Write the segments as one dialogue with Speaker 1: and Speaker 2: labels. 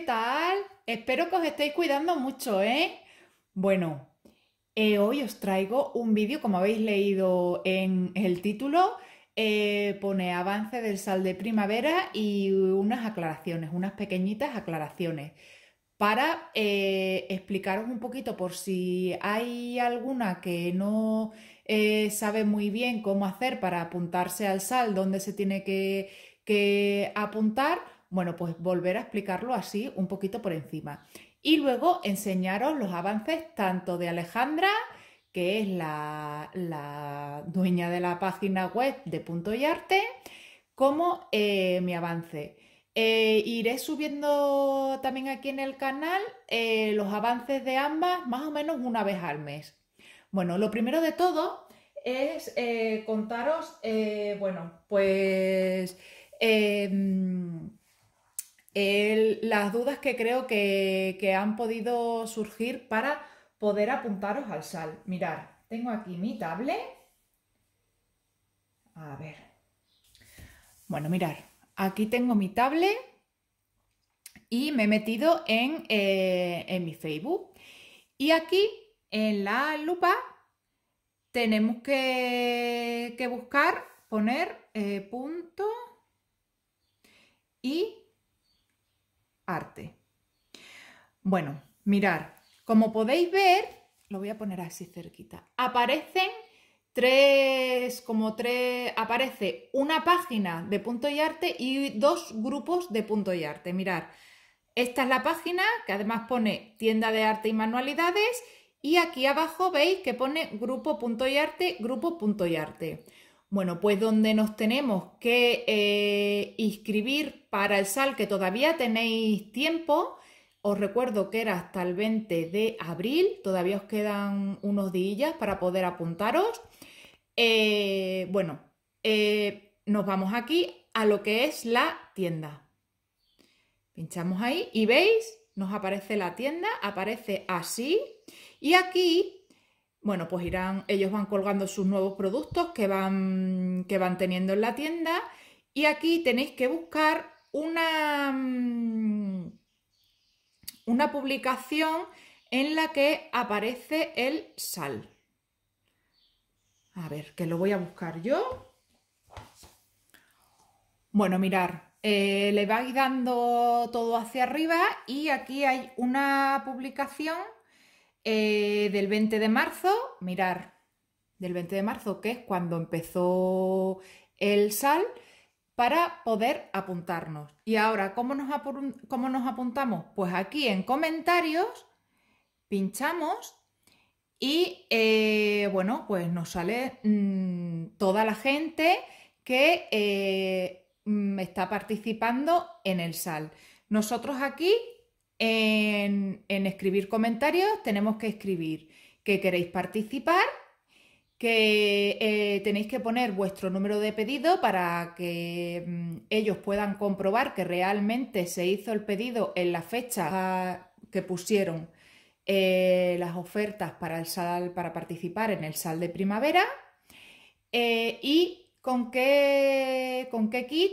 Speaker 1: ¿qué tal? Espero que os estéis cuidando mucho, ¿eh? Bueno, eh, hoy os traigo un vídeo, como habéis leído en el título, eh, pone avance del sal de primavera y unas aclaraciones, unas pequeñitas aclaraciones, para eh, explicaros un poquito por si hay alguna que no sabe muy bien cómo hacer para apuntarse al sal, dónde se tiene que, que apuntar bueno, pues volver a explicarlo así un poquito por encima. Y luego enseñaros los avances tanto de Alejandra, que es la, dueña de la página web de Punto y Arte, como eh, mi avance. Eh, iré subiendo también aquí en el canal eh, los avances de ambas más o menos una vez al mes. Bueno, lo primero de todo es contaros, bueno, pues em, las dudas que creo que, que, han podido surgir para poder apuntaros al SAL. Mirar, tengo aquí mi tablet. A ver. Bueno, mirar, aquí tengo mi tablet y me he metido en, eh, en mi Facebook. Y aquí en la lupa tenemos que, que buscar, poner eh, punto y arte. Bueno, mirar, como podéis ver, lo voy a poner así cerquita, aparecen tres, como tres, aparece una página de punto y arte y dos grupos de punto y arte. Mirar, esta es la página que además pone tienda de arte y manualidades y aquí abajo veis que pone grupo punto y arte, grupo punto y arte. Bueno, pues donde nos tenemos que eh, inscribir para el SAL, que todavía tenéis tiempo, os recuerdo que era hasta el 20 de abril, todavía os quedan unos días para poder apuntaros. Eh, bueno, eh, nos vamos aquí a lo que es la tienda. Pinchamos ahí y veis, nos aparece la tienda, aparece así. Y aquí bueno, pues irán, ellos van colgando sus nuevos productos que van, que van teniendo en la tienda y aquí tenéis que buscar una, mm, una publicación en la que aparece el sal. A ver, que lo voy a buscar yo. Bueno, mirar, eh, le vais dando todo hacia arriba y aquí hay una publicación eh, del 20 de marzo, mirar, del 20 de marzo, que es cuando empezó el SAL, para poder apuntarnos. Y ahora, ¿cómo nos, nos apuntamos? Pues aquí en comentarios pinchamos y eh, bueno, pues nos sale mm, toda la gente que eh, mm, está participando en el SAL. Nosotros aquí en, escribir comentarios tenemos que escribir que queréis participar, que eh, tenéis que poner vuestro número de pedido para que mm, ellos puedan comprobar que realmente se hizo el pedido en la fecha que pusieron eh, las ofertas para el sal para participar en el sal de primavera eh, y con qué con qué kit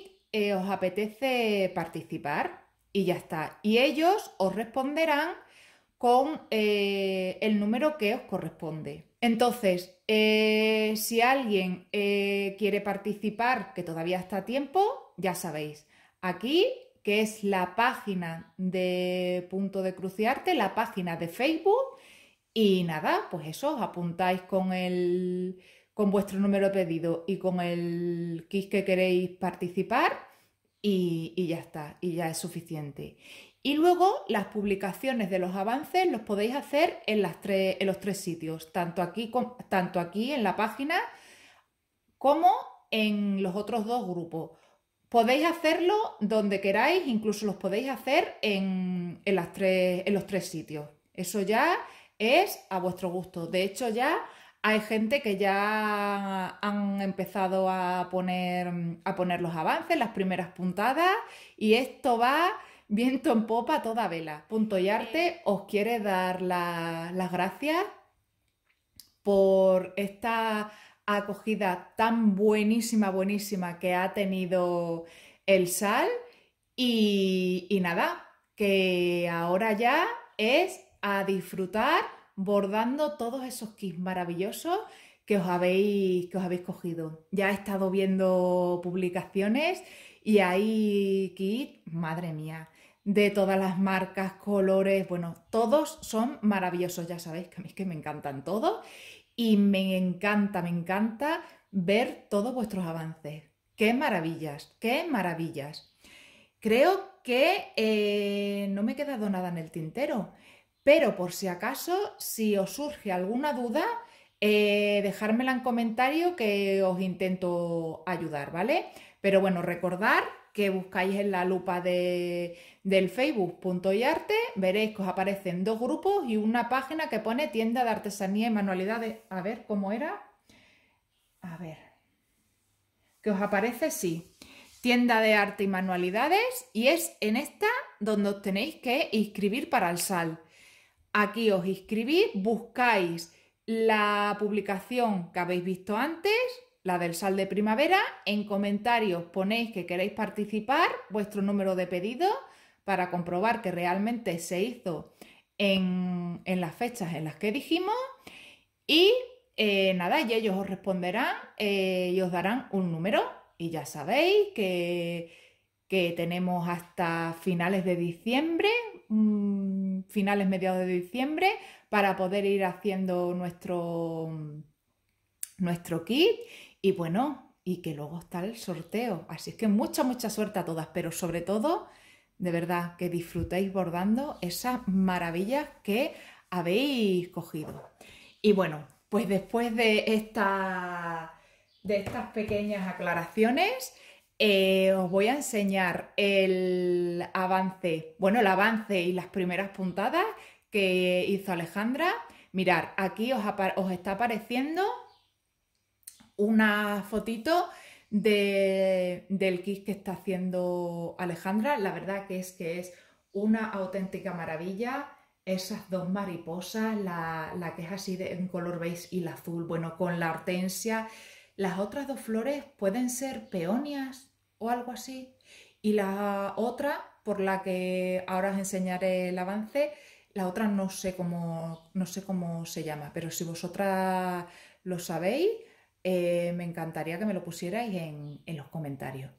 Speaker 1: os apetece participar y ya está. Y ellos os responderán con eh, el número que os corresponde. Entonces, eh, si alguien eh, quiere participar, que todavía está a tiempo, ya sabéis, aquí, que es la página de Punto de Cruciarte, la página de Facebook, y nada, pues eso, os apuntáis con el con vuestro número pedido y con el kit que queréis participar y, ya está, y ya es suficiente. Y luego las publicaciones de los avances los podéis hacer en, tres, los tres sitios, tanto aquí, tanto aquí en la página como en los otros dos grupos. Podéis hacerlo donde queráis, incluso los podéis hacer en, en los tres sitios. Eso ya es a vuestro gusto. De hecho, ya hay gente que ya han empezado a poner, a poner los avances, las primeras puntadas, y esto va viento en popa toda vela. Punto y Arte os quiere dar las gracias por esta acogida tan buenísima, buenísima que ha tenido el SAL. y nada, que ahora ya es a disfrutar bordando todos esos kits maravillosos que os habéis, que os habéis cogido. Ya he estado viendo publicaciones y hay kits, madre mía, de todas las marcas, colores, bueno, todos son maravillosos, ya sabéis que a mí es que me encantan todos y me encanta, me encanta ver todos vuestros avances. ¡Qué maravillas! ¡Qué maravillas! Creo que eh, no me he quedado nada en el tintero. Pero por si acaso, si os surge alguna duda, eh, dejármela en comentario que os intento ayudar, ¿vale? Pero bueno, recordar que buscáis en la lupa del Facebook Punto veréis que os aparecen dos grupos y una página que pone tienda de artesanía y manualidades. A ver, ¿cómo era? A ver, que os aparece, sí, tienda de arte y manualidades y es en esta donde os tenéis que inscribir para el SAL. Aquí os inscribís, buscáis la publicación que habéis visto antes, la del sal de primavera, en comentarios ponéis que queréis participar, vuestro número de pedido, para comprobar que realmente se hizo en, las fechas en las que dijimos. Y eh, nada, ellos os responderán eh, y os darán un número. Y ya sabéis que, tenemos hasta finales de diciembre mm, finales, mediados de diciembre, para poder ir haciendo nuestro, nuestro kit. Y bueno, y que luego está el sorteo. Así es que mucha, mucha suerte a todas, pero sobre todo, de verdad, que disfrutéis bordando esas maravillas que habéis cogido. Y bueno, pues después de, esta, de estas pequeñas aclaraciones, eh, os voy a enseñar el avance, bueno, el avance y las primeras puntadas que hizo Alejandra. Mirar, aquí os, está apareciendo una fotito de, del kit que está haciendo Alejandra. La verdad que es que es una auténtica maravilla. Esas dos mariposas, la, que es así de, en color beige y la azul, bueno, con la hortensia. Las otras dos flores pueden ser peonias, o algo así. Y la otra, por la que ahora os enseñaré el avance, la otra no sé cómo, no sé cómo se llama, pero si vosotras lo sabéis, eh, me encantaría que me lo pusierais en, en los comentarios.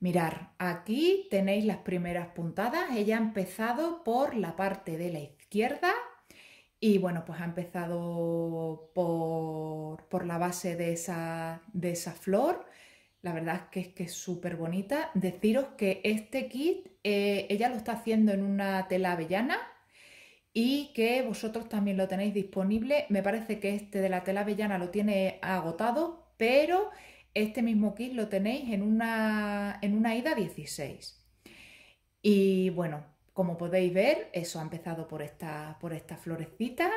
Speaker 1: Mirar, aquí tenéis las primeras puntadas. Ella ha empezado por la parte de la izquierda y bueno, pues ha empezado por, por la base de esa, de esa flor la verdad es que es que súper bonita. Deciros que este kit eh, ella lo está haciendo en una tela avellana y que vosotros también lo tenéis disponible. Me parece que este de la tela avellana lo tiene agotado, pero este mismo kit lo tenéis en una, en una ida 16. Y bueno, como podéis ver, eso ha empezado por esta, por esta florecita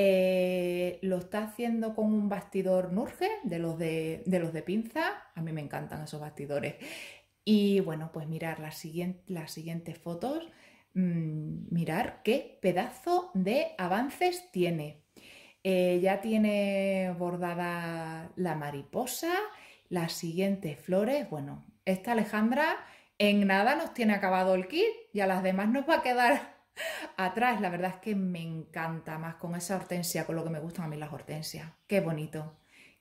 Speaker 1: eh, lo está haciendo con un bastidor Nurge, de los de, pinza. A mí me encantan esos bastidores. Y bueno, pues mirar las, siguientes fotos, mm, mirar qué pedazo de avances tiene. Eh, ya tiene bordada la mariposa, las siguientes flores. Bueno, esta Alejandra en nada nos tiene acabado el kit y a las demás nos va a quedar atrás. La verdad es que me encanta más con esa hortensia, con lo que me gustan a mí las hortensias. Qué bonito,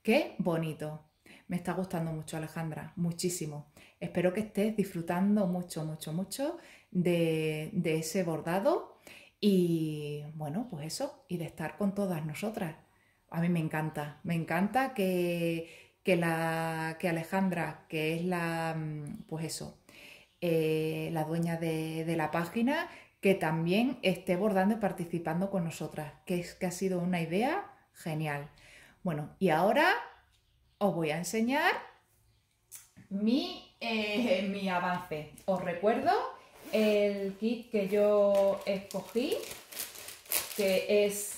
Speaker 1: qué bonito. Me está gustando mucho Alejandra, muchísimo. Espero que estés disfrutando mucho, mucho, mucho de, ese bordado y bueno, pues eso, y de estar con todas nosotras. A mí me encanta, me encanta que, que, la, que Alejandra, que es la, mm, pues eso, eh, la dueña de, de la página, que también esté bordando y participando con nosotras, que es que ha sido una idea genial. Bueno, y ahora os voy a enseñar mi, eh, mi avance. Os recuerdo el kit que yo escogí, que es,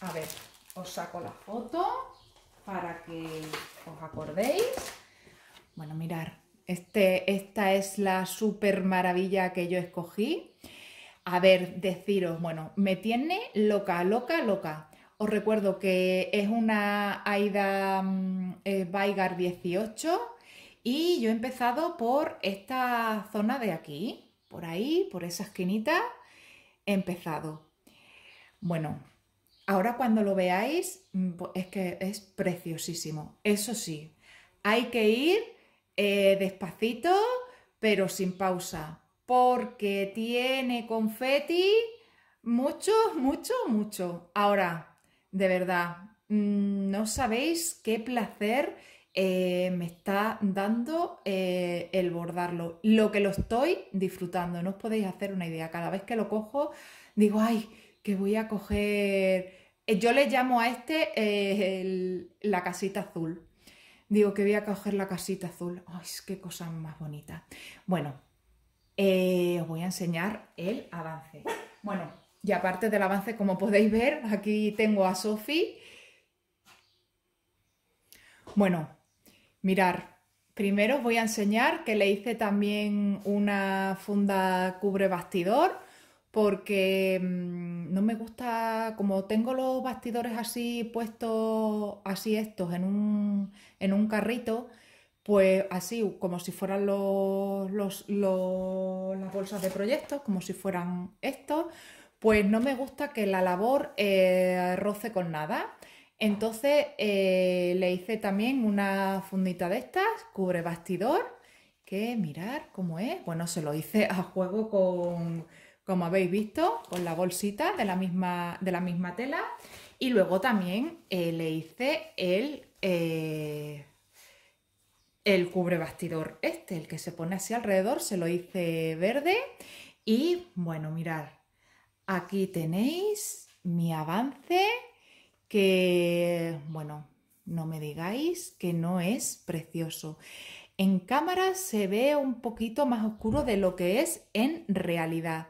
Speaker 1: a ver, os saco la foto para que os acordéis. Bueno, mirar, este, esta es la super maravilla que yo escogí a ver, deciros, bueno, me tiene loca, loca, loca. Os recuerdo que es una Aida Vaigar mm, eh, 18 y yo he empezado por esta zona de aquí, por ahí, por esa esquinita, he empezado. Bueno, ahora cuando lo veáis mm, pues es que es preciosísimo. Eso sí, hay que ir eh, despacito, pero sin pausa porque tiene confeti mucho, mucho, mucho. Ahora, de verdad, mm, no sabéis qué placer eh, me está dando eh, el bordarlo. Lo que lo estoy disfrutando, no os podéis hacer una idea. Cada vez que lo cojo, digo, ay, que voy a coger... Eh, yo le llamo a este la casita azul. Digo que voy a coger la casita azul. Ay, qué cosa más bonita. Bueno, eh, os voy a enseñar el avance. Bueno, y aparte del avance, como podéis ver, aquí tengo a Sofi. Bueno, mirar. Primero os voy a enseñar que le hice también una funda cubre bastidor porque mm, no me gusta, como tengo los bastidores así puestos, así estos, en un, en un carrito, pues así, como si fueran los, las bolsas de proyectos, como si fueran estos, pues no me gusta que la labor eh, roce con nada. Entonces eh, le hice también una fundita de estas, cubre bastidor, que mirar cómo es. Bueno, se lo hice a juego con, como habéis visto, con la bolsita de la misma, de la misma tela. Y luego también eh, le hice el, el cubre bastidor, este, el que se pone así alrededor, se lo hice verde y bueno, mirad, aquí tenéis mi avance que, bueno, no me digáis que no es precioso. En cámara se ve un poquito más oscuro de lo que es en realidad.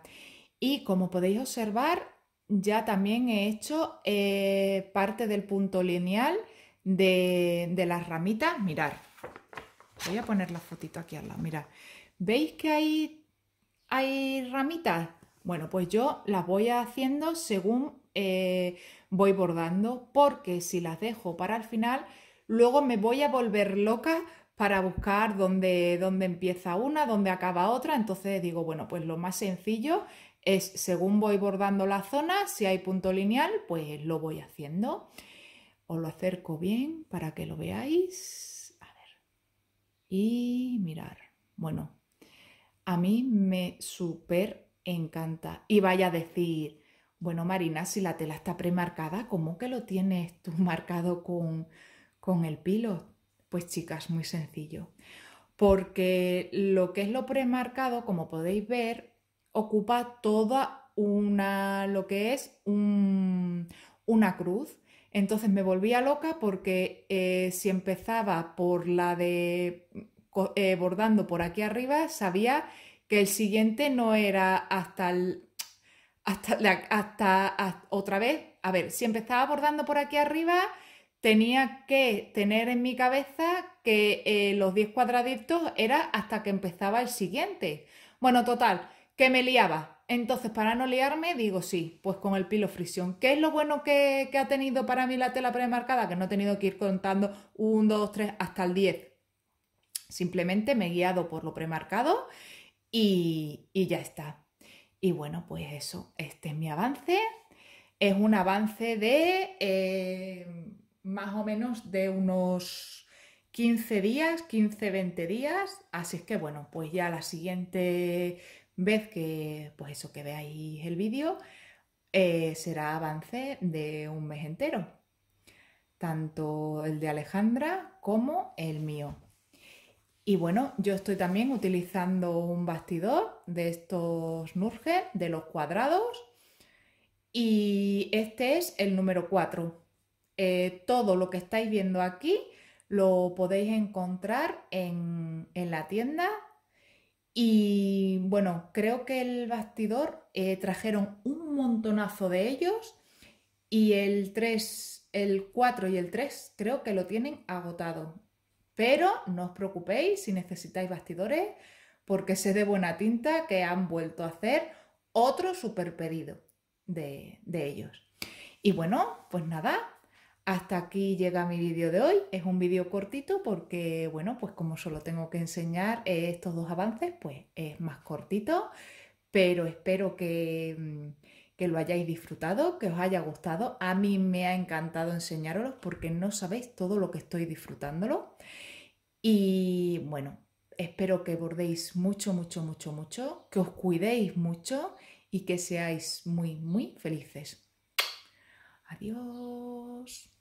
Speaker 1: Y como podéis observar, ya también he hecho eh, parte del punto lineal de, de las ramitas. Mirar, Voy a poner la fotito aquí al lado. Mira, ¿veis que hay, hay ramitas? Bueno, pues yo las voy haciendo según eh, voy bordando, porque si las dejo para el final, luego me voy a volver loca para buscar dónde, dónde empieza una, dónde acaba otra. Entonces digo, bueno, pues lo más sencillo es según voy bordando la zona, si hay punto lineal, pues lo voy haciendo. Os lo acerco bien para que lo veáis. Y mirar. Bueno, a mí me súper encanta. Y vaya a decir, bueno, Marina, si la tela está premarcada, ¿cómo que lo tienes tú marcado con, con el pilot? Pues chicas, muy sencillo. Porque lo que es lo premarcado, como podéis ver, ocupa toda una, lo que es una cruz. Entonces me volvía loca porque eh, si empezaba por la de eh, bordando por aquí arriba, sabía que el siguiente no era hasta el, hasta, otra vez. A ver, si empezaba bordando por aquí arriba, tenía que tener en mi cabeza que eh, los 10 cuadraditos era hasta que empezaba el siguiente. Bueno, total, que me liaba, entonces, para no liarme, digo sí, pues con el pilo frisión ¿Qué es lo bueno que, ha tenido para mí la tela premarcada? Que no he tenido que ir contando 1, 2, 3 hasta el 10. Simplemente me he guiado por lo premarcado y, y ya está. Y bueno, pues eso, este es mi avance. Es un avance de eh, más o menos de unos 15 días, 15-20 días. Así es que bueno, pues ya la siguiente vez que, pues eso, que veáis el vídeo, eh, será avance de un mes entero, tanto el de Alejandra como el mío. Y bueno, yo estoy también utilizando un bastidor de estos Nurgen de los cuadrados, y este es el número 4. Eh, todo lo que estáis viendo aquí lo podéis encontrar en, en la tienda y bueno, creo que el bastidor eh, trajeron un montonazo de ellos y el 3, el 4 y el 3 creo que lo tienen agotado. Pero no os preocupéis si necesitáis bastidores porque sé de buena tinta que han vuelto a hacer otro super pedido de, de ellos. Y bueno, pues nada, hasta aquí llega mi vídeo de hoy. Es un vídeo cortito porque, bueno, pues como solo tengo que enseñar eh, estos dos avances, pues es más cortito, pero espero mm, que, lo hayáis disfrutado, que os haya gustado. A mí me ha encantado enseñaros porque no sabéis todo lo que estoy disfrutándolo. Y bueno, espero que bordéis mucho, mucho, mucho, mucho, que os cuidéis mucho y que seáis muy, muy felices. Adiós.